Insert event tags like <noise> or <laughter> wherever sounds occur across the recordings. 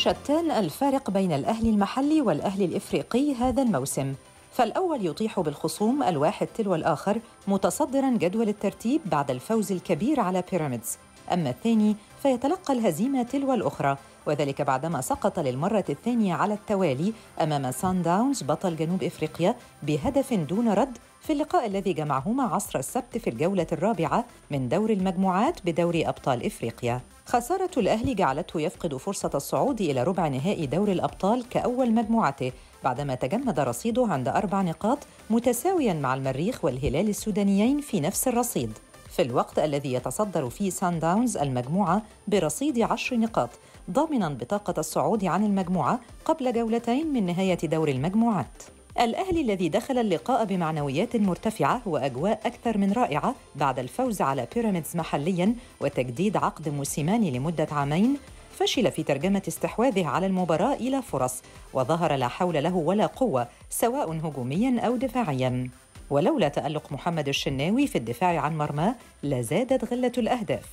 شتان الفارق بين الأهلي المحلي والأهلي الإفريقي هذا الموسم فالأول يطيح بالخصوم الواحد تلو الآخر متصدرا جدول الترتيب بعد الفوز الكبير على بيراميدز أما الثاني فيتلقى الهزيمة تلو الأخرى وذلك بعدما سقط للمرة الثانية على التوالي أمام سان داونز بطل جنوب إفريقيا بهدف دون رد في اللقاء الذي جمعهما عصر السبت في الجولة الرابعة من دور المجموعات بدوري أبطال إفريقيا خسارة الأهلي جعلته يفقد فرصة الصعود إلى ربع نهائي دور الأبطال كأول مجموعته بعدما تجمد رصيده عند أربع نقاط متساوياً مع المريخ والهلال السودانيين في نفس الرصيد في الوقت الذي يتصدر فيه سان داونز المجموعة برصيد عشر نقاط ضامنا بطاقة الصعود عن المجموعة قبل جولتين من نهاية دور المجموعات الأهلي الذي دخل اللقاء بمعنويات مرتفعة وأجواء أكثر من رائعة بعد الفوز على بيراميدز محليا وتجديد عقد موسيماني لمدة عامين فشل في ترجمة استحواذه على المباراة إلى فرص وظهر لا حول له ولا قوة سواء هجوميا أو دفاعيا ولولا تألق محمد الشناوي في الدفاع عن مرماه لزادت غلة الأهداف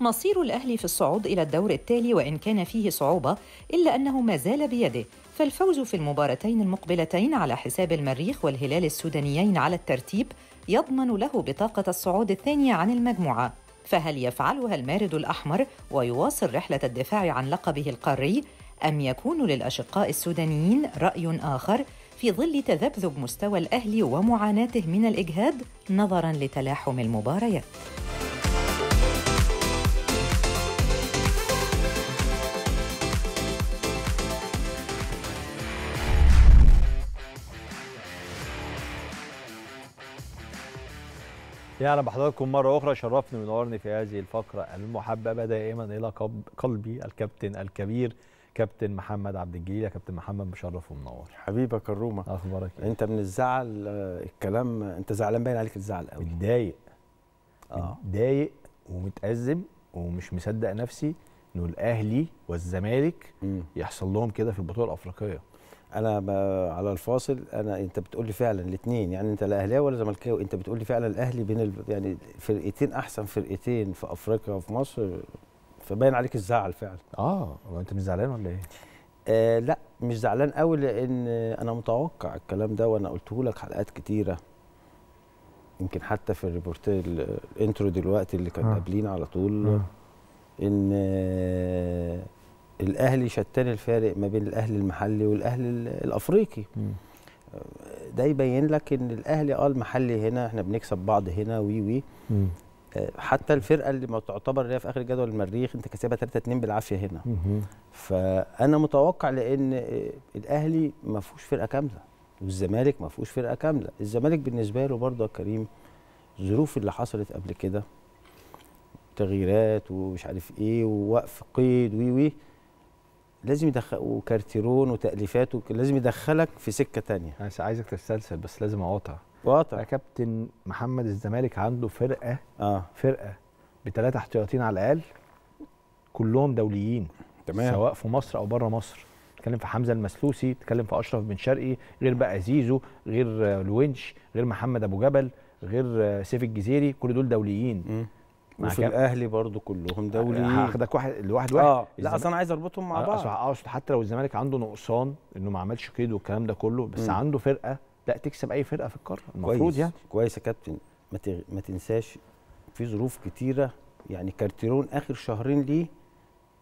مصير الأهلي في الصعود إلى الدور التالي وإن كان فيه صعوبة إلا أنه ما زال بيده فالفوز في المباراتين المقبلتين على حساب المريخ والهلال السودانيين على الترتيب يضمن له بطاقة الصعود الثانية عن المجموعة فهل يفعلها المارد الأحمر ويواصل رحلة الدفاع عن لقبه القاري أم يكون للأشقاء السودانيين رأي آخر في ظل تذبذب مستوى الأهلي ومعاناته من الإجهاد نظراً لتلاحم المباريات؟ اهلا يعني بحضراتكم مرة أخرى شرفني ونورني في هذه الفقرة المحببة دائما إلى قلبي الكابتن الكبير كابتن محمد عبد الجليل يا كابتن محمد مشرف ومنور حبيبك الرومه اخبارك إيه؟ انت من الزعل الكلام انت زعلان باين عليك الزعل قوي متضايق اه متضايق ومتأزم ومش مصدق نفسي انه الاهلي والزمالك يحصل لهم كده في البطوله الافريقيه انا على الفاصل انا انت بتقول لي فعلا الاثنين يعني انت لا اهلاوي ولا زملكاوي انت بتقول لي فعلا الاهلي بين ال... يعني فرقتين احسن فرقتين في افريقيا وفي مصر فباين عليك الزعل فعلا اه انت مش زعلان ولا ايه آه لا مش زعلان قوي لان انا متوقع الكلام ده وانا قلته لك حلقات كتيره يمكن حتى في الريبورت الانترو دلوقتي اللي كان آه. قابلين على طول آه. ان آه، الاهلي شتان الفارق ما بين الاهلي المحلي والاهلي الافريقي آه، ده يبين لك ان الاهلي اه المحلي هنا احنا بنكسب بعض هنا وي وي مم. آه، حتى الفرقه اللي ما تعتبر هي في اخر جدول المريخ انت كسبها 3 2 بالعافيه هنا مم. فانا متوقع لان الاهلي ما فيهوش فرقه كامله والزمالك ما فيهوش فرقه كامله الزمالك بالنسبه له برضه يا كريم الظروف اللي حصلت قبل كده تغييرات ومش عارف ايه ووقف قيد وي وي لازم يدخل وكارتيرون وتاليفات لازم يدخلك في سكه تانية انا عايزك تتسلسل بس لازم اقاطع يا كابتن محمد الزمالك عنده فرقه اه فرقه بثلاثه احتياطين على الاقل كلهم دوليين تمام سواء في مصر او بره مصر تتكلم في حمزه المسلوسي تتكلم في اشرف بن شرقي غير بقى زيزو غير الونش غير محمد ابو جبل غير سيف الجزيري كل دول دوليين م. وفي كم؟ الاهلي برضو كلهم دولي هاخدك واحد لواحد واحد اه لا اصل انا عايز اربطهم مع آه، بعض اقصد آه، حتى لو الزمالك عنده نقصان انه ما عملش كيد والكلام ده كله بس م. عنده فرقه لا تكسب اي فرقه في القاره المفروض يعني كويس يا كابتن ما, تغ... ما تنساش في ظروف كتيره يعني كارتيرون اخر شهرين ليه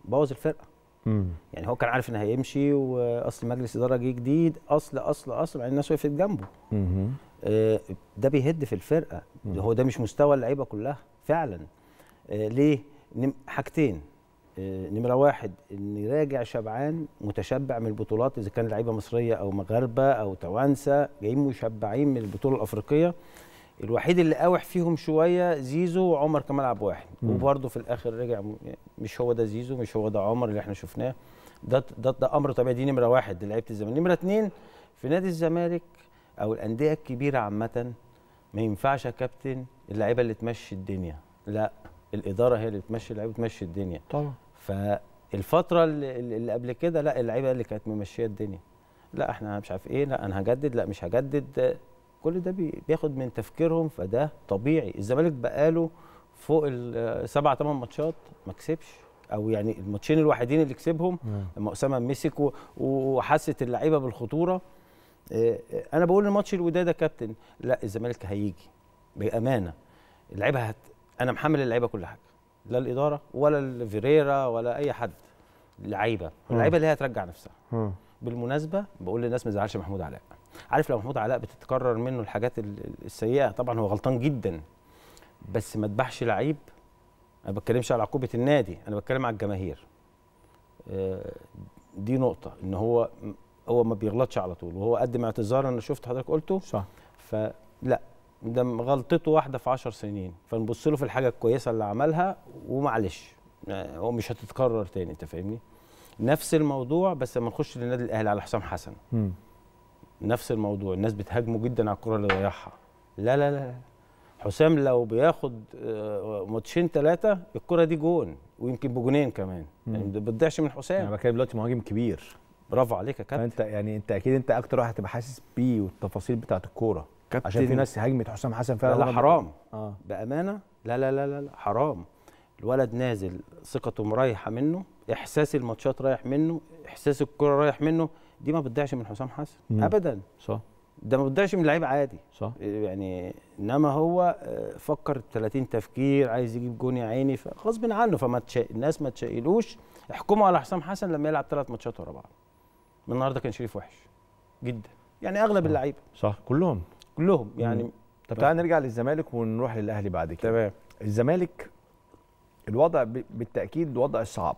بوظ الفرقه م. يعني هو كان عارف ان هيمشي واصل مجلس اداره جه جديد اصل اصل اصل بعدين الناس وقفت جنبه آه، ده بيهد في الفرقه ده هو ده مش مستوى اللعيبه كلها فعلا آه، ليه؟ حاجتين آه، نمره واحد ان راجع شبعان متشبع من البطولات اذا كان لعيبه مصريه او مغاربه او توانسه جايين مشبعين من البطوله الافريقيه الوحيد اللي قاوح فيهم شويه زيزو وعمر كمال عبد الواحد وبرده في الاخر رجع مش هو ده زيزو مش هو ده عمر اللي احنا شفناه ده ده ده امر طبيعي دي نمره واحد لعيبه الزمالك نمره اثنين في نادي الزمالك او الانديه الكبيره عامه ما ينفعش يا كابتن اللعيبه اللي تمشي الدنيا لا الاداره هي اللي بتمشي اللعيبه بتمشي الدنيا طبعا فالفتره اللي قبل كده لا اللعيبه اللي كانت ممشيه الدنيا لا احنا مش عارف ايه لا انا هجدد لا مش هجدد كل ده بياخد من تفكيرهم فده طبيعي الزمالك بقاله فوق السبع ثمان ماتشات ما كسبش او يعني الماتشين الوحيدين اللي كسبهم لما اسامه مسك وحست اللعيبه بالخطوره آه، آه، انا بقول الماتش الوداد يا كابتن لا الزمالك هيجي بامانه اللعيبه انا محمل اللعيبه كل حاجه لا الاداره ولا الفيريرا ولا اي حد لعيبه اللعيبه اللي هي هترجع نفسها م. بالمناسبه بقول للناس ما تزعلش محمود علاء عارف لو محمود علاء بتتكرر منه الحاجات السيئه طبعا هو غلطان جدا بس ما تبحش لعيب انا ما بتكلمش على عقوبه النادي انا بتكلم على الجماهير آه، دي نقطه ان هو هو ما بيغلطش على طول وهو قدم اعتذار انا شفت حضرتك قلته صح فلا ده غلطته واحده في 10 سنين فنبص له في الحاجه الكويسه اللي عملها ومعلش يعني هو مش هتتكرر تاني انت فاهمني نفس الموضوع بس لما نخش للنادي الاهلي على حسام حسن م. نفس الموضوع الناس بتهاجمه جدا على الكره اللي ضيعها لا لا لا حسام لو بياخد آه، ماتشين ثلاثه الكره دي جون ويمكن بجونين كمان م. يعني ما بتضيعش من حسام انا يعني بتكلم دلوقتي مهاجم كبير برافو عليك يا كابتن انت يعني انت اكيد انت اكتر واحد هتبقى حاسس بيه والتفاصيل بتاعه الكوره كابتن عشان في ناس هاجمت حسام حسن فعلا لا, لا حرام آه. بامانه لا لا لا لا, حرام الولد نازل ثقته مريحه منه احساس الماتشات رايح منه احساس الكره رايح منه دي ما بتضيعش من حسام حسن مم. ابدا صح ده ما بتضيعش من لعيب عادي صح يعني انما هو آه، فكر 30 تفكير عايز يجيب جون يا عيني فغصب عنه فما تشا... الناس ما تشائلوش احكموا على حسام حسن لما يلعب ثلاث ماتشات ورا بعض النهارده كان شريف وحش جدا يعني اغلب اللعيبه صح كلهم كلهم يعني طب تعالى نرجع للزمالك ونروح للاهلي بعد كده تمام الزمالك الوضع بالتاكيد وضع صعب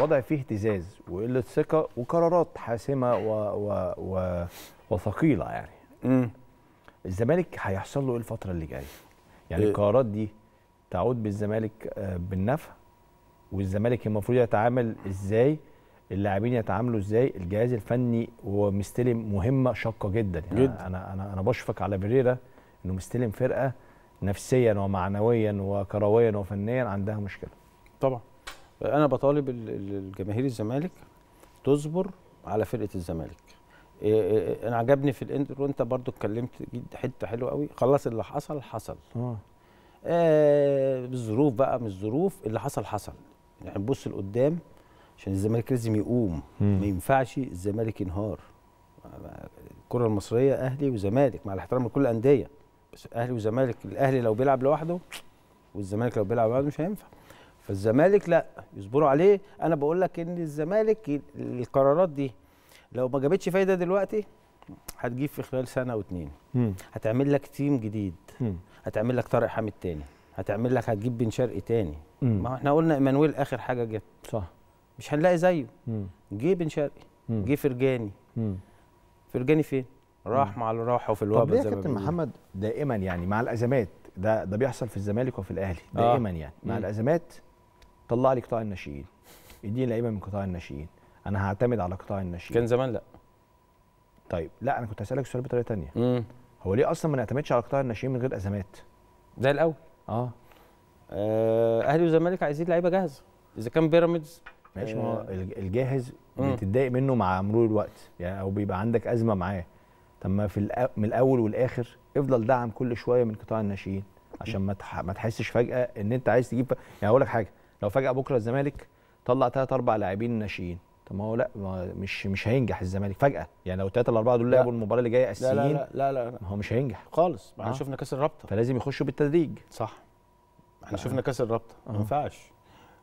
وضع فيه اهتزاز وقله ثقه وقرارات حاسمه و... و... و... وثقيله يعني امم الزمالك هيحصل له ايه الفتره اللي جايه يعني إيه؟ القرارات دي تعود بالزمالك آه، بالنفع والزمالك المفروض يتعامل ازاي اللاعبين يتعاملوا ازاي الجهاز الفني هو مستلم مهمه شاقه جدا يعني جد. انا انا انا بشفق على بريرا انه مستلم فرقه نفسيا ومعنويا وكرويا وفنيا عندها مشكله طبعا انا بطالب الجماهير الزمالك تصبر على فرقه الزمالك إيه، إيه، إيه، انا عجبني في الانترو انت برضو اتكلمت حته حلوه قوي خلاص اللي حصل حصل آه. بالظروف آه، الظروف بقى مش الظروف اللي حصل حصل يعني بص لقدام عشان الزمالك لازم يقوم مم. ما ينفعش الزمالك ينهار الكره المصريه اهلي وزمالك مع الاحترام لكل الانديه بس اهلي وزمالك الاهلي لو بيلعب لوحده والزمالك لو بيلعب لوحده مش هينفع فالزمالك لا يصبروا عليه انا بقول لك ان الزمالك القرارات دي لو ما جابتش فايده دلوقتي هتجيب في خلال سنه او اتنين هتعمل لك تيم جديد مم. هتعمل لك طارق حامد تاني هتعمل لك هتجيب بن شرقي تاني مم. ما احنا قلنا ايمانويل اخر حاجه جت صح مش هنلاقي زيه جه بن شرقي جه فرجاني فرجاني فين؟ راح مع الراحه وفي الوقت طب ليه يا كابتن محمد دائما يعني مع الازمات ده ده بيحصل في الزمالك وفي الاهلي آه. دائما آه. يعني مع الازمات طلع لي قطاع الناشئين اديني لعيبه من قطاع الناشئين انا هعتمد على قطاع الناشئين كان زمان لا طيب لا انا كنت هسالك السؤال بطريقه ثانيه هو ليه اصلا ما نعتمدش على قطاع الناشئين من غير ازمات زي الاول اه, آه اهلي والزمالك عايزين لعيبه جاهزه اذا كان بيراميدز ماشي ما آه. الجاهز بتتضايق منه مع مرور الوقت يعني او بيبقى عندك ازمه معاه طب ما في من الاول والاخر افضل دعم كل شويه من قطاع الناشئين عشان ما ما تحسش فجاه ان انت عايز تجيب يعني اقول لك حاجه لو فجاه بكره الزمالك طلع ثلاث اربع لاعبين ناشئين طب ما هو لا ما مش مش هينجح الزمالك فجاه يعني لو الثلاثه الاربعه دول لعبوا المباراه اللي جايه اساسيين لا لا, لا لا لا ما هو مش هينجح خالص ما احنا آه. شفنا كاس الرابطه فلازم يخشوا بالتدريج صح احنا آه. شفنا كاس الرابطه ما آه. ينفعش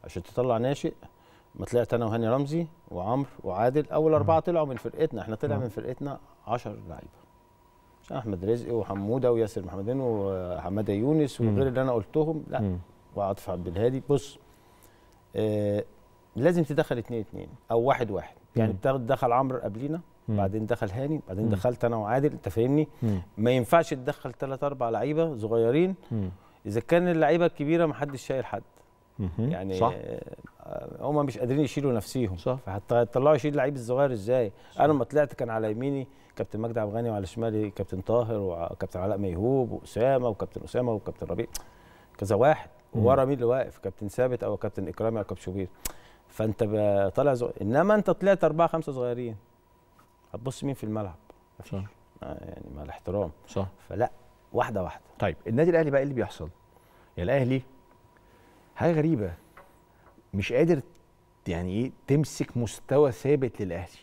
عشان تطلع ناشئ ما طلعت انا وهاني رمزي وعمرو وعادل اول اربعه طلعوا من فرقتنا احنا طلع من فرقتنا 10 لعيبه عشان احمد رزقي وحموده وياسر محمدين وحماده يونس وغير اللي انا قلتهم لا وعاطف عبد الهادي بص آه لازم تدخل اثنين اثنين او واحد واحد يعني دخل عمرو قبلينا بعدين دخل هاني بعدين دخلت انا وعادل انت فاهمني ما ينفعش تدخل ثلاث اربع لعيبه صغيرين اذا كان اللعيبه الكبيره ما حدش شايل حد يعني صح. آه، هم مش قادرين يشيلوا نفسيهم صح فهتطلعوا يشيل اللعيب الصغير ازاي صح. انا لما طلعت كان على يميني كابتن مجدي عبد الغني وعلى شمالي كابتن طاهر وكابتن علاء ميهوب واسامه وكابتن اسامه وكابتن ربيع كذا واحد ورا مين اللي واقف كابتن ثابت او كابتن اكرامي او كابتن شوبير فانت طالع زو... انما انت طلعت اربعه خمسه صغيرين هتبص مين في الملعب صح آه، يعني مع الاحترام صح فلا واحده واحده طيب النادي الاهلي بقى ايه اللي بيحصل؟ يا يعني الاهلي حاجه غريبه مش قادر يعني ايه تمسك مستوى ثابت للاهلي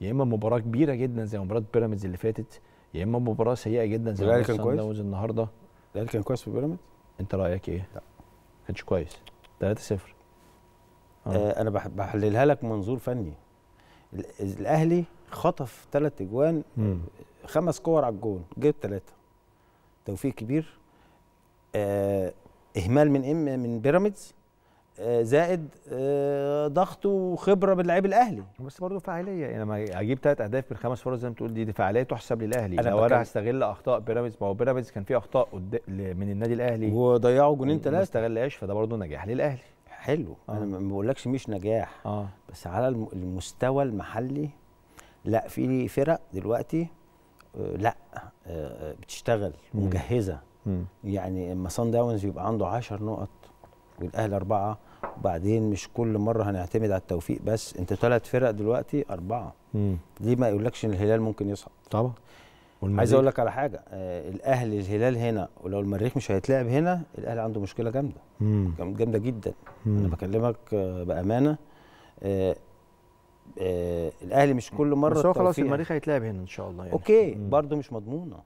يا اما مباراه كبيره جدا زي مباراه بيراميدز اللي فاتت يا اما مباراه سيئه جدا زي مباراه سان داونز النهارده الاهلي كان كويس في بيراميدز انت رايك ايه؟ لا كانش كويس 3 0 آه. آه انا بحللها لك منظور فني الاهلي خطف ثلاث اجوان مم. خمس كور على الجون جاب ثلاثه توفيق كبير آه اهمال من ام من بيراميدز آه، زائد آه، ضغط وخبره باللعيب الاهلي بس برضه فعاليه يعني لما اجيب ثلاث اهداف من خمس فرص زي ما تقول دي, دي فعاليه تحسب للاهلي انا لو انا هستغل اخطاء بيراميدز ما هو بيراميدز كان فيه اخطاء من النادي الاهلي وضيعوا جونين ثلاثه يعني ما استغلهاش فده برضه نجاح للاهلي حلو آه. انا ما بقولكش مش نجاح آه. بس على المستوى المحلي لا في فرق دلوقتي آه، لا بتشتغل مجهزه يعني اما صن داونز يبقى عنده 10 نقط والاهلي اربعه وبعدين مش كل مره هنعتمد على التوفيق بس انت ثلاث فرق دلوقتي اربعه دي ليه ما يقولكش ان الهلال ممكن يصعد؟ طبعا عايز اقول لك على حاجه آه الاهلي الهلال هنا ولو المريخ مش هيتلعب هنا الاهلي عنده مشكله جامده جامده جدا مم. انا بكلمك آه بامانه آه آه الاهلي مش كل مره بس هو خلاص المريخ هيتلعب هنا ان شاء الله يعني اوكي برده مش مضمونه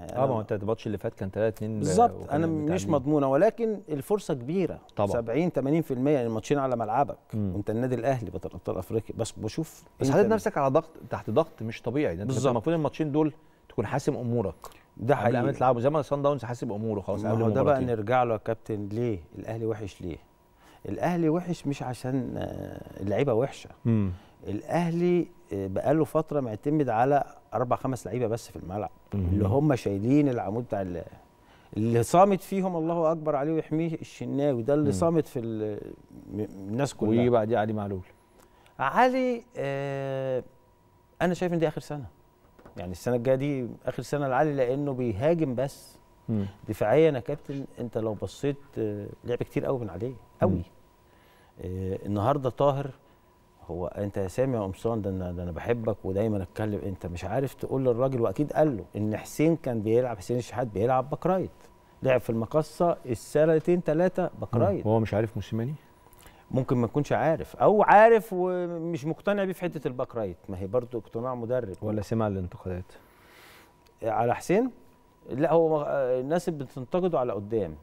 اه ما هو انت الماتش اللي فات كان 3 2 بالظبط انا مش مضمونه ولكن الفرصه كبيره طبعا 70 80% يعني الماتشين على ملعبك مم. انت النادي الاهلي بطل ابطال افريقيا بس بشوف بس حاطط نفسك على ضغط تحت ضغط مش طبيعي انت المفروض الماتشين دول تكون حاسم امورك ده حقيقي قبل ما تلعبه زي ما صن داونز حاسب اموره خلاص قبل ده بقى يعني. نرجع له يا كابتن ليه الاهلي وحش ليه الاهلي وحش مش عشان آه، اللعيبه وحشه مم. الاهلي آه، بقاله فتره معتمد على اربع خمس لعيبه بس في الملعب اللي هم شايلين العمود بتاع اللي صامت فيهم الله اكبر عليه ويحميه الشناوي ده اللي صامت في الناس كلها ويجي بعديه علي معلول علي آه انا شايف ان دي اخر سنه يعني السنه الجايه دي اخر سنه لعلي لانه بيهاجم بس دفاعيا يا كابتن انت لو بصيت آه، لعب كتير قوي من عليه قوي آه النهارده طاهر هو انت يا سامي يا قمصان ده انا ده انا بحبك ودايما اتكلم انت مش عارف تقول للراجل واكيد قال له ان حسين كان بيلعب حسين الشحات بيلعب باك رايت لعب في المقصه السنتين ثلاثه باك رايت هو مش عارف موسيماني ممكن ما يكونش عارف او عارف ومش مقتنع بيه في حته الباك رايت ما هي برضه اقتناع مدرب ولا سمع الانتقادات على حسين لا هو الناس بتنتقده على قدام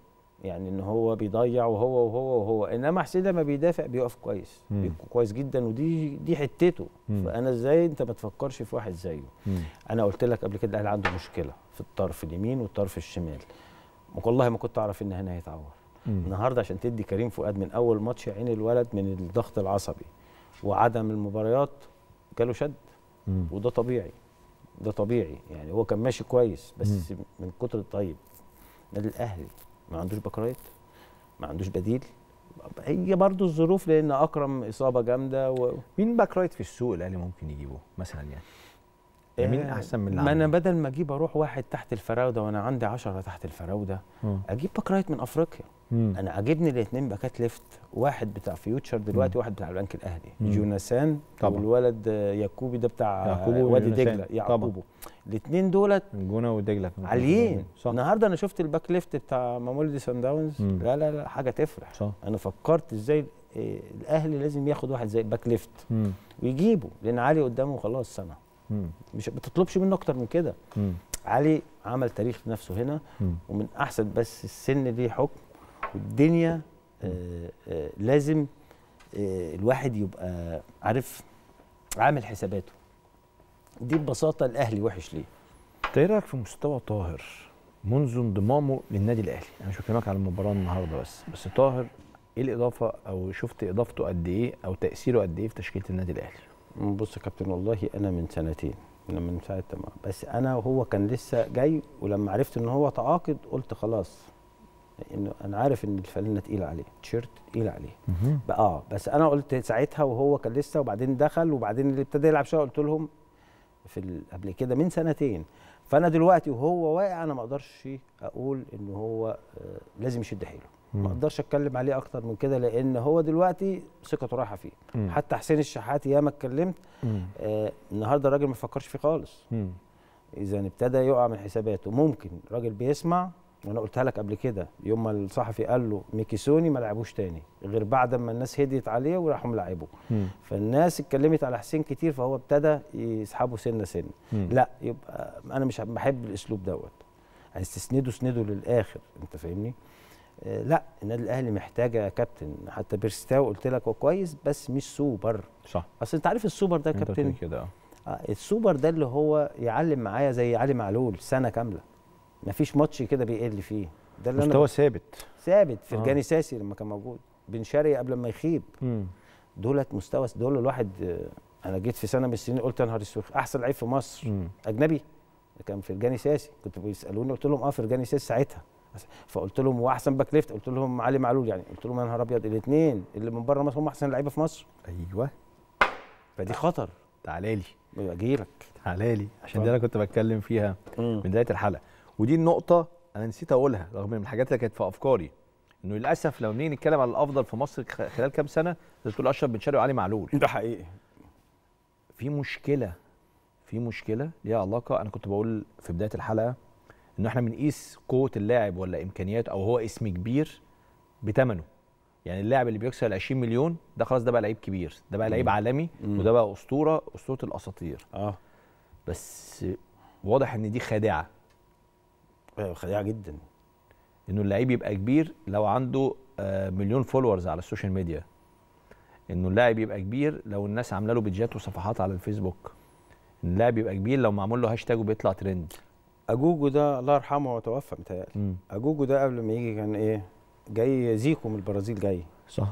يعني ان هو بيضيع وهو وهو وهو انما حسين لما بيدافع بيقف كويس بيقف كويس جدا ودي دي حتته مم. فانا ازاي انت ما تفكرش في واحد زيه مم. انا قلت لك قبل كده الاهلي عنده مشكله في الطرف اليمين والطرف الشمال والله ما كنت اعرف ان هنا هيتعور النهارده عشان تدي كريم فؤاد من اول ماتش عين الولد من الضغط العصبي وعدم المباريات جاله شد مم. وده طبيعي ده طبيعي يعني هو كان ماشي كويس بس مم. من كتر الطيب النادي الاهلي ما عندوش بكرايت ما عندوش بديل هي برضو الظروف لان اكرم اصابه جامده و... مين باك رايت في السوق الاهلي ممكن يجيبه مثلا يعني, يعني آه مين احسن من ما انا بدل ما اجيب اروح واحد تحت الفراوده وانا عندي 10 تحت الفراوده اجيب باك رايت من افريقيا مم. انا عاجبني الاثنين باكات ليفت واحد بتاع فيوتشر دلوقتي مم. واحد بتاع البنك الاهلي مم. جوناسان طبعا والولد ياكوبي ده بتاع وادي دجله يعقوبو الاثنين دولت جونا ودجله عاليين النهارده انا شفت الباك ليفت بتاع مامولدي سان داونز لا لا لا حاجه تفرح صح. انا فكرت ازاي إيه، الاهلي لازم ياخد واحد زي باك ليفت ويجيبه لان علي قدامه خلاص سنه مم. مش بتطلبش منه اكتر من كده علي عمل تاريخ نفسه هنا مم. ومن احسن بس السن ليه حكم والدنيا آه، آه، لازم آه، الواحد يبقى عارف عامل حساباته دي ببساطه الاهلي وحش ليه ايه رايك في مستوى طاهر منذ انضمامه للنادي الاهلي انا مش بكلمك على المباراه النهارده بس بس طاهر ايه الاضافه او شفت اضافته قد ايه او تاثيره قد ايه في تشكيله النادي الاهلي بص يا كابتن والله انا من سنتين من ساعه بس انا وهو كان لسه جاي ولما عرفت ان هو تعاقد قلت خلاص انه انا عارف ان الفانله تقيله عليه التيشيرت تقيل عليه اه بس انا قلت ساعتها وهو كان لسه وبعدين دخل وبعدين اللي ابتدى يلعب شويه قلت لهم في قبل كده من سنتين فانا دلوقتي وهو واقع انا ما اقدرش اقول ان هو آه، لازم يشد حيله ما اقدرش اتكلم عليه اكتر من كده لان هو دلوقتي ثقته رايحه فيه مم. حتى حسين الشحات ياما اتكلمت آه النهارده الراجل ما فكرش فيه خالص اذا ابتدى يقع من حساباته ممكن راجل بيسمع وانا قلتها لك قبل كده يوم ما الصحفي قال له ميكيسوني ما لعبوش تاني غير بعد ما الناس هديت عليه وراحوا ملاعبوه فالناس اتكلمت على حسين كتير فهو ابتدى يسحبه سنه سنه لا يبقى انا مش بحب الاسلوب دوت عايز تسنده سنده للاخر انت فاهمني آه لا النادي الاهلي محتاجه كابتن حتى بيرستاو قلت لك هو كويس بس مش سوبر صح اصل انت عارف السوبر ده كابتن كده آه. آه السوبر ده اللي هو يعلم معايا زي علي معلول سنه كامله مفيش ماتش كده بيقل فيه ده اللي مستوى ثابت ثابت فرجاني آه. ساسي لما كان موجود بن شرقي قبل ما يخيب دولت مستوى دول الواحد آه، انا جيت في سنه من السنين قلت يا نهار اسود احسن لعيب في مصر مم. اجنبي كان فرجاني ساسي كنت بيسالوني قلت لهم اه فرجاني ساسي ساعتها فقلت لهم هو احسن باك ليفت قلت لهم علي معلول يعني قلت لهم يا نهار ابيض الاثنين اللي من بره مصر هم احسن لعيبه في مصر ايوه فدي خطر تعالى لي أيوة، اجي لك تعالى لي عشان دي انا كنت بتكلم فيها من بدايه الحلقه ودي النقطه انا نسيت اقولها رغم من الحاجات اللي كانت في افكاري انه للاسف لو نيجي نتكلم على الافضل في مصر خلال كام سنه زي تقول اشرف بن شرقي وعلي معلول ده حقيقي في مشكله في مشكله ليها علاقه انا كنت بقول في بدايه الحلقه إنه احنا بنقيس قوه اللاعب ولا امكانياته او هو اسم كبير بتمنه يعني اللاعب اللي بيكسر ال 20 مليون ده خلاص ده بقى لعيب كبير ده بقى لعيب عالمي مم. وده بقى اسطوره اسطوره الاساطير اه بس واضح ان دي خادعه آه، خديعه جدا انه اللعيب يبقى كبير لو عنده آه، مليون فولورز على السوشيال ميديا انه اللاعب يبقى كبير لو الناس عامله له بيدجات وصفحات على الفيسبوك اللاعب يبقى كبير لو معمول له هاشتاج وبيطلع ترند اجوجو ده الله يرحمه وتوفى متهيألي اجوجو ده قبل ما يجي كان ايه جاي زيكو من البرازيل جاي صح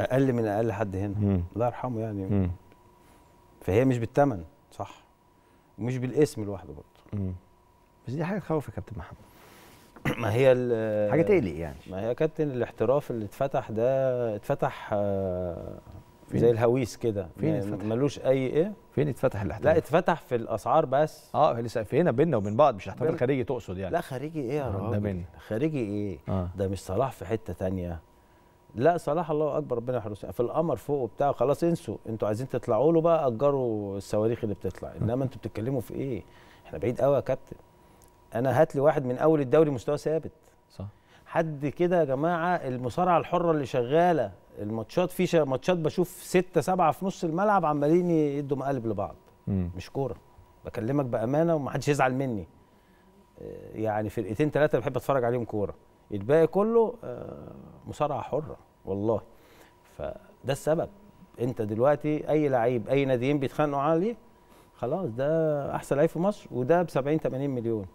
اقل من اقل حد هنا مم. الله يرحمه يعني مم. فهي مش بالثمن صح مش بالاسم لوحده برضه بس دي حاجه تخوف يا كابتن محمد <coughs> ما هي <coughs> حاجه تقلق يعني ما هي يا كابتن الاحتراف اللي اتفتح ده اتفتح آه، فين؟ زي الهويس كده فين اتفتح؟ ملوش اي ايه فين اتفتح الاحتراف؟ لا اتفتح في الاسعار بس اه لسه هنا بينا وبين بعض مش الاحتراف الخارجي تقصد يعني لا خارجي ايه يا آه، راجل؟ ده بينا خارجي ايه؟ آه. ده مش صلاح في حته ثانيه لا صلاح الله اكبر ربنا يحرسه في القمر فوق وبتاع خلاص انسوا انتوا عايزين تطلعوا له بقى اجروا الصواريخ اللي بتطلع انما <laughs> انتوا بتتكلموا في ايه؟ احنا بعيد قوي يا كابتن انا هات لي واحد من اول الدوري مستوى ثابت صح حد كده يا جماعه المصارعه الحره اللي شغاله الماتشات في ماتشات بشوف ستة سبعة في نص الملعب عمالين يدوا مقلب لبعض مم. مش كوره بكلمك بامانه ومحدش يزعل مني آه، يعني فرقتين ثلاثه بحب اتفرج عليهم كوره الباقي كله آه، مصارعه حره والله فده السبب انت دلوقتي اي لعيب اي ناديين بيتخانقوا عليه خلاص ده احسن لعيب في مصر وده ب 70 80 مليون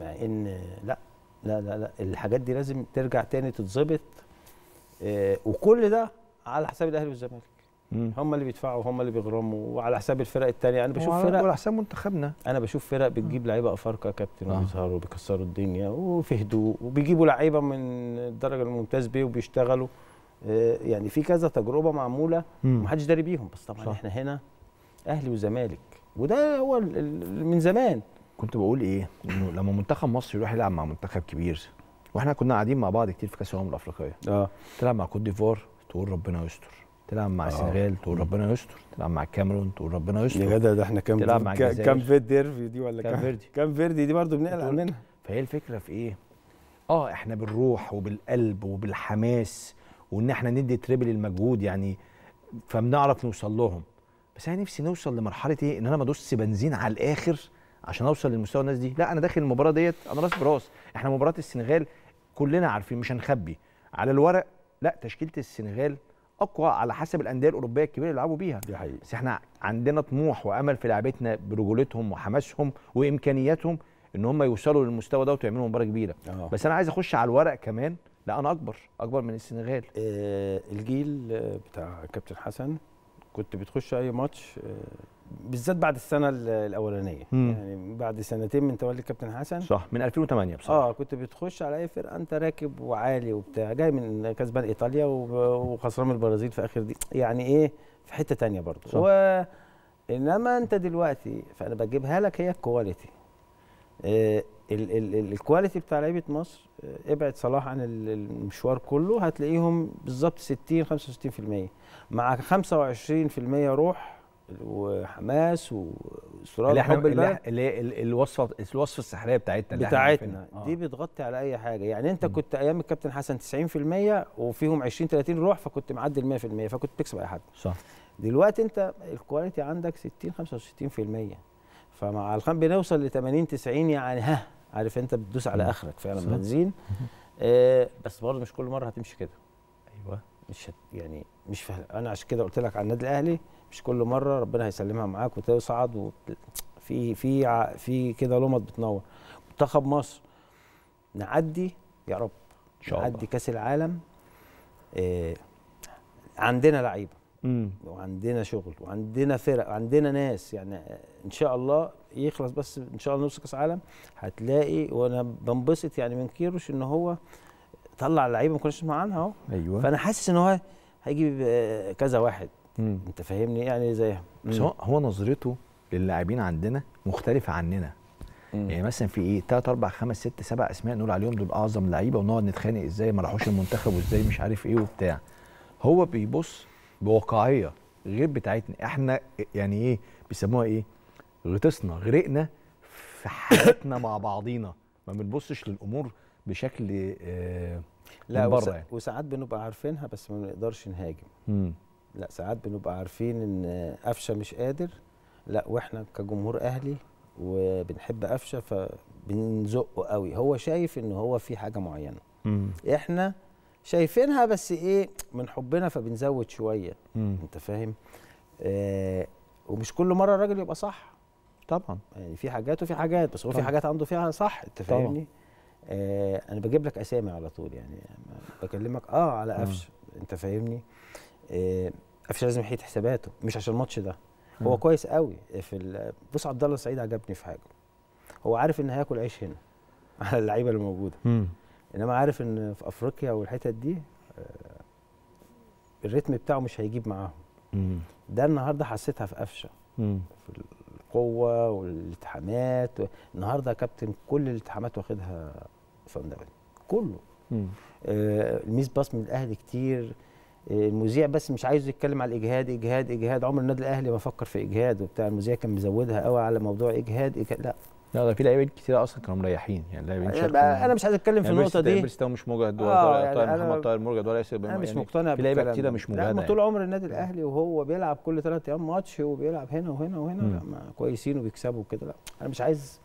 مع ان لا لا لا لا الحاجات دي لازم ترجع تاني تتظبط آه وكل ده على حساب الاهلي والزمالك هم اللي بيدفعوا هم اللي بيغرموا وعلى حساب الفرق التانية انا بشوف فرق وعلى حساب منتخبنا انا بشوف فرق بتجيب لعيبه افارقه كابتن آه. وبيظهروا وبيكسروا الدنيا وفي هدوء وبيجيبوا لعيبه من الدرجه الممتاز بيه وبيشتغلوا آه يعني في كذا تجربه معموله ومحدش داري بيهم بس طبعا صح. احنا هنا اهلي وزمالك وده هو من زمان كنت بقول ايه انه لما منتخب مصر يروح يلعب مع منتخب كبير واحنا كنا قاعدين مع بعض كتير في كاس الامم الافريقيه اه تلعب مع كوت ديفوار تقول ربنا يستر تلعب مع آه. السنغال تقول ربنا يستر تلعب مع الكاميرون تقول ربنا يستر يا جدع ده احنا كام تلعب مع كام فيردي ديرفي دي ولا كام فيردي كام فيردي دي برضه بنقلق منها فهي الفكره في ايه؟ اه احنا بالروح وبالقلب وبالحماس وان احنا ندي تريبل المجهود يعني فبنعرف نوصل لهم بس انا نفسي نوصل لمرحله ايه؟ ان انا ما ادوس بنزين على الاخر عشان اوصل للمستوى الناس دي لا انا داخل المباراه ديت انا راس براس احنا مباراه السنغال كلنا عارفين مش هنخبي على الورق لا تشكيله السنغال اقوى على حسب الانديه الاوروبيه الكبيره اللي لعبوا بيها دي حقيقة. بس احنا عندنا طموح وامل في لعبتنا برجولتهم وحماسهم وامكانياتهم ان هم يوصلوا للمستوى ده ويعملوا مباراه كبيره أوه. بس انا عايز اخش على الورق كمان لا انا اكبر اكبر من السنغال آه الجيل آه، بتاع كابتن حسن كنت بتخش اي ماتش آه، بالذات بعد السنه الاولانيه مم. يعني بعد سنتين من تولي الكابتن حسن صح من 2008 بصراحه اه كنت بتخش على اي فرقه انت راكب وعالي وبتاع جاي من كسبان ايطاليا وخسران البرازيل في اخر دي يعني ايه في حته ثانيه برضه صح. و انما انت دلوقتي فانا بجيبها لك هي الكواليتي آه، الكواليتي بتاع لعيبه مصر آه، ابعد صلاح عن المشوار كله هتلاقيهم بالظبط 60 65% مع 25% روح وحماس واصرار اللي حب البلد اللي الوصفه الوصفه السحريه بتاعتنا بتاعتنا آه. دي بتغطي على اي حاجه يعني انت م. كنت ايام الكابتن حسن 90% وفيهم 20 30 روح فكنت معدي ال 100% فكنت بتكسب اي حد صح دلوقتي انت الكواليتي عندك 60 65% فمع الخام بنوصل ل 80 90 يعني ها عارف انت بتدوس على اخرك فعلا بنزين آه بس برضه مش كل مره هتمشي كده ايوه مش هت يعني مش فهل. انا عشان كده قلت لك على النادي الاهلي مش كل مره ربنا هيسلمها معاك وتصعد وفي في في في كده لمط بتنور منتخب مصر نعدي يا رب ان شاء الله نعدي كاس العالم آه عندنا لعيبه مم. وعندنا شغل وعندنا فرق وعندنا ناس يعني ان شاء الله يخلص بس ان شاء الله نوصل كاس عالم هتلاقي وانا بنبسط يعني من كيروش ان هو طلع لعيبه ما كناش نسمع عنها اهو ايوه فانا حاسس ان هو هيجيب كذا واحد مم. انت فاهمني يعني زي بس هو هو نظرته للاعبين عندنا مختلفه عننا مم. يعني مثلا في ايه 3 4 5 6 7 اسماء نقول عليهم دول اعظم لعيبه ونقعد نتخانق ازاي ما راحوش المنتخب وازاي مش عارف ايه وبتاع هو بيبص بواقعيه غير بتاعتنا احنا يعني ايه بيسموها ايه غطسنا غرقنا في حياتنا مع بعضينا ما بنبصش للامور بشكل آه، لا من بره يعني. وساعات بنبقى عارفينها بس ما بنقدرش نهاجم مم. لا ساعات بنبقى عارفين ان قفشه مش قادر لا واحنا كجمهور اهلي وبنحب قفشه فبنزقه قوي هو شايف ان هو في حاجه معينه مم. احنا شايفينها بس ايه من حبنا فبنزود شويه مم. انت فاهم آه ومش كل مره الراجل يبقى صح طبعا يعني في حاجات وفي حاجات بس هو في حاجات عنده فيها صح انت فاهمني آه انا بجيب لك اسامي على طول يعني بكلمك اه على قفش انت فاهمني آه قفش لازم يحيد حساباته مش عشان الماتش ده هو كويس قوي في بص عبد الله السعيد عجبني في حاجه هو عارف ان هياكل عيش هنا <laughs> على اللعيبه اللي موجوده مم. انما عارف ان في افريقيا والحتت دي آه، الريتم بتاعه مش هيجيب معاهم ده النهارده حسيتها في قفشه في القوه والالتحامات النهارده يا كابتن كل الالتحامات واخدها صندوق داونز كله آه الميز باص من الاهلي كتير آه، المذيع بس مش عايزه يتكلم على الاجهاد اجهاد اجهاد عمر النادي الاهلي ما فكر في اجهاد وبتاع المذيع كان مزودها قوي على موضوع اجهاد, إجهاد. لا لا ده في لعيبه كتير اصلا كانوا مريحين يعني لاعبين أيوة، يعني انا مش عايز اتكلم في النقطه دي بس مش مجهد ولا آه يعني طاهر محمد طاهر مرجد ولا ياسر انا مش يعني في لعيبه كتير مش مجهد يعني. طول عمر النادي الاهلي وهو بيلعب كل ثلاث ايام ماتش وبيلعب هنا وهنا وهنا لا ما كويسين وبيكسبوا وكده لا انا مش عايز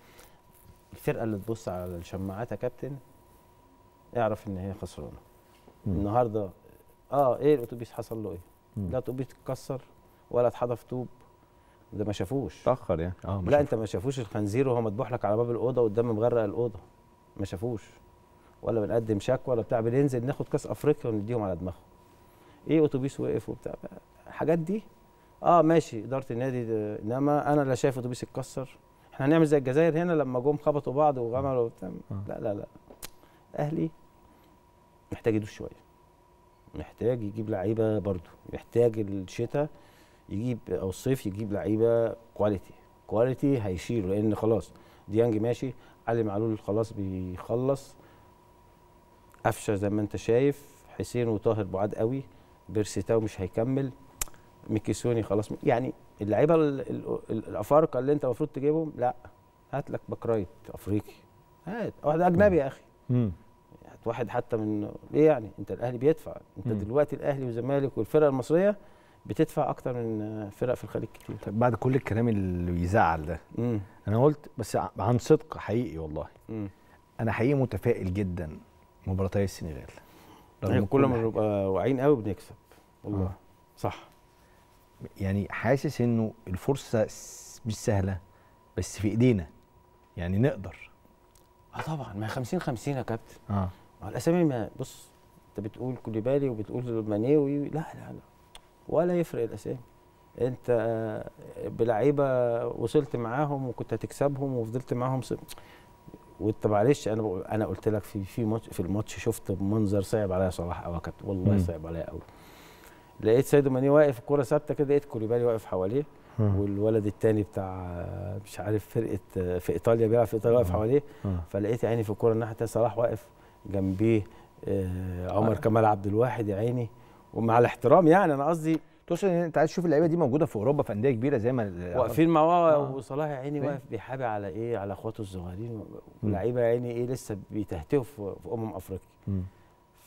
الفرقه اللي تبص على الشماعات يا كابتن اعرف ان هي خسرانه النهارده اه ايه الاتوبيس حصل له ايه؟ لا اتوبيس اتكسر ولا اتحدف طوب ده ما شافوش اتاخر يعني اه لا انت ما شافوش الخنزير وهو مذبوح لك على باب الاوضه وقدام مغرق الاوضه ما شافوش ولا بنقدم شكوى ولا بتاع بننزل ناخد كاس افريقيا ونديهم على دماغهم ايه اتوبيس وقف وبتاع الحاجات دي اه ماشي اداره النادي انما انا لا شايف اتوبيس اتكسر احنا هنعمل زي الجزائر هنا لما جم خبطوا بعض وعملوا وبتاع آه. لا لا لا الاهلي محتاج يدوس شويه محتاج يجيب لعيبه برضو محتاج الشتاء يجيب او الصيف يجيب لعيبه كواليتي كواليتي هيشيله لان خلاص ديانج ماشي علي معلول خلاص بيخلص قفشه زي ما انت شايف حسين وطاهر بعاد قوي بيرسيتاو مش هيكمل ميكيسوني خلاص يعني اللعيبه الافارقه اللي انت المفروض تجيبهم لا هات لك باك رايت افريقي هات واحد اجنبي يا اخي هات واحد حتى من ايه يعني انت الاهلي بيدفع انت دلوقتي الاهلي والزمالك والفرقه المصريه بتدفع اكتر من فرق في الخليج كتير طيب بعد كل الكلام اللي بيزعل ده مم. انا قلت بس عن صدق حقيقي والله مم. انا حقيقي متفائل جدا مباراتي السنغال رغم كل ما بنبقى واعيين قوي بنكسب والله آه. صح يعني حاسس انه الفرصه مش سهله بس في ايدينا يعني نقدر اه طبعا ما 50 50 يا كابتن آه. اه الاسامي ما بص انت بتقول كوليبالي وبتقول مانيوي لا لا لا ولا يفرق الاسامي انت بلعيبه وصلت معاهم وكنت هتكسبهم وفضلت معاهم سب... وانت معلش انا انا قلت لك في في ماتش في الماتش شفت منظر صعب عليا صلاح قوي كانت والله صعب عليا قوي لقيت سيدو ماني واقف الكوره ثابته كده لقيت كوليبالي واقف حواليه والولد الثاني بتاع مش عارف فرقه في ايطاليا بيلعب في ايطاليا واقف حواليه فلقيت عيني في الكوره الناحيه الثانيه صلاح واقف جنبيه آه، عمر آه. كمال عبد الواحد يا عيني ومع الاحترام يعني انا قصدي تقصد ان انت عايز تشوف اللعيبه دي موجوده في اوروبا في انديه كبيره زي ما واقفين مع آه. وصلاح يا عيني واقف بيحابي على ايه على اخواته الصغيرين ولاعيبه يا عيني ايه لسه بيتهتهوا في امم افريقيا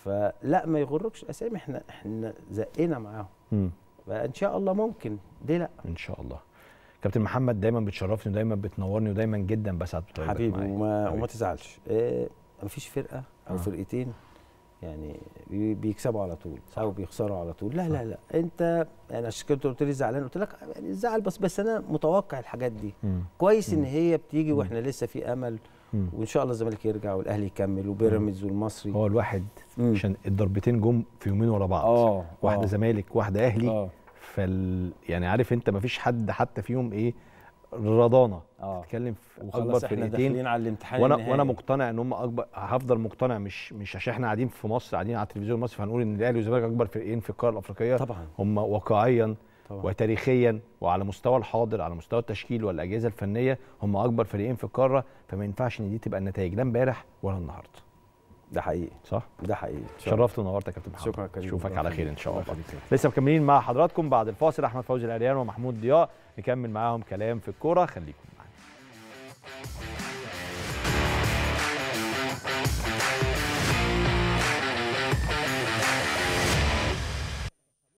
فلا ما يغركش اسامي احنا احنا زقينا معاهم فان شاء الله ممكن ليه لا ان شاء الله كابتن محمد دايما بتشرفني ودايما بتنورني ودايما جدا بسعد حبيبي وما, حبيبي وما تزعلش إيه مفيش فرقه او آه. فرقتين يعني بيكسبوا على طول صح. او بيخسروا على طول لا صح. لا لا انت يعني عشان كنت قلت لي زعلان قلت لك يعني زعل بس بس انا متوقع الحاجات دي مم. كويس مم. ان هي بتيجي واحنا لسه في امل مم. وان شاء الله الزمالك يرجع والاهلي يكمل وبيراميدز والمصري هو الواحد مم. عشان الضربتين جم في يومين ورا بعض آه، واحده آه. زمالك واحده اهلي آه. فال يعني عارف انت مفيش حد حتى فيهم ايه رضانه آه. تتكلم في اكبر فرقتين على الامتحان وانا النهاية. وانا مقتنع ان هم اكبر هفضل مقتنع مش مش عشان احنا قاعدين في مصر قاعدين على التلفزيون المصري فهنقول ان الاهلي والزمالك اكبر فرقتين في القاره الافريقيه طبعا هم واقعيا وتاريخيا وعلى مستوى الحاضر على مستوى التشكيل والاجهزه الفنيه هم اكبر فريقين في القاره فما ينفعش ان دي تبقى النتائج لا امبارح ولا النهارده ده حقيقي صح ده حقيقي شرفت ونورت يا كابتن محمد شكرا كريم اشوفك على خير ان شاء الله لسه مكملين مع حضراتكم بعد الفاصل احمد فوزي العريان ومحمود ضياء نكمل معاهم كلام في الكوره خليكم معانا